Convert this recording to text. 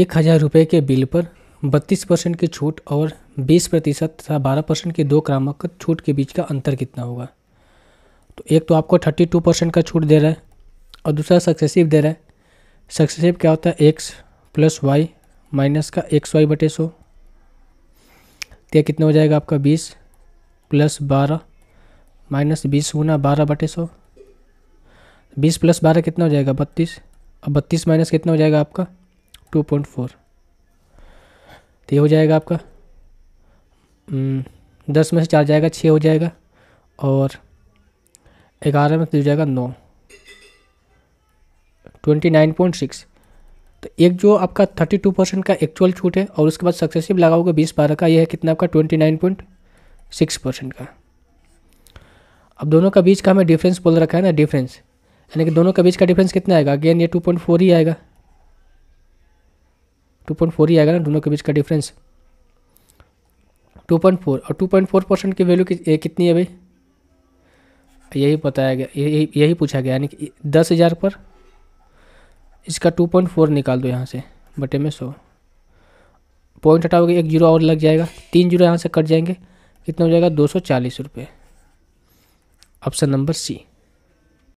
एक हज़ार रुपये के बिल पर बत्तीस परसेंट की छूट और बीस प्रतिशत तथा बारह परसेंट की दो क्रामक छूट के बीच का अंतर कितना होगा तो एक तो आपको थर्टी टू परसेंट का छूट दे रहा है और दूसरा सक्सेसिव दे रहा है सक्सेसिव क्या होता है एक्स प्लस वाई माइनस का एक्स वाई बटे सो तो कितना हो जाएगा आपका बीस प्लस बारह माइनस बीस गुना बारह बटे सौ बीस प्लस बारह कितना हो जाएगा बत्तीस और बत्तीस माइनस कितना हो जाएगा आपका टू पॉइंट फोर तो ये हो जाएगा आपका हम्म, दस में से चार जाएगा छः हो जाएगा और ग्यारह में हो जाएगा नौ ट्वेंटी नाइन पॉइंट सिक्स तो एक जो आपका थर्टी टू परसेंट का एक्चुअल छूट है और उसके बाद सक्सेसिव लगाओगे बीस बारह का यह है कितना आपका twenty nine point six percent का अब दोनों का बीच का हमें डिफरेंस बोल रखा है ना डिफरेंस यानी कि दोनों के बीच का डिफरेंस कितना आएगा अगेन ये टू पॉइंट फोर ही आएगा टू पॉइंट फोर ही आएगा ना दोनों के बीच का डिफरेंस टू पॉइंट फोर और टू पॉइंट फोर परसेंट की वैल्यू कितनी है भाई यही बताया गया यही यही पूछा गया यानी कि दस हज़ार पर इसका टू पॉइंट फोर निकाल दो यहाँ से बटे में सौ पॉइंट हटाओगे एक जीरो और लग जाएगा तीन जीरो यहाँ से कट जाएंगे कितना हो जाएगा दो सौ चालीस रुपये ऑप्शन नंबर सी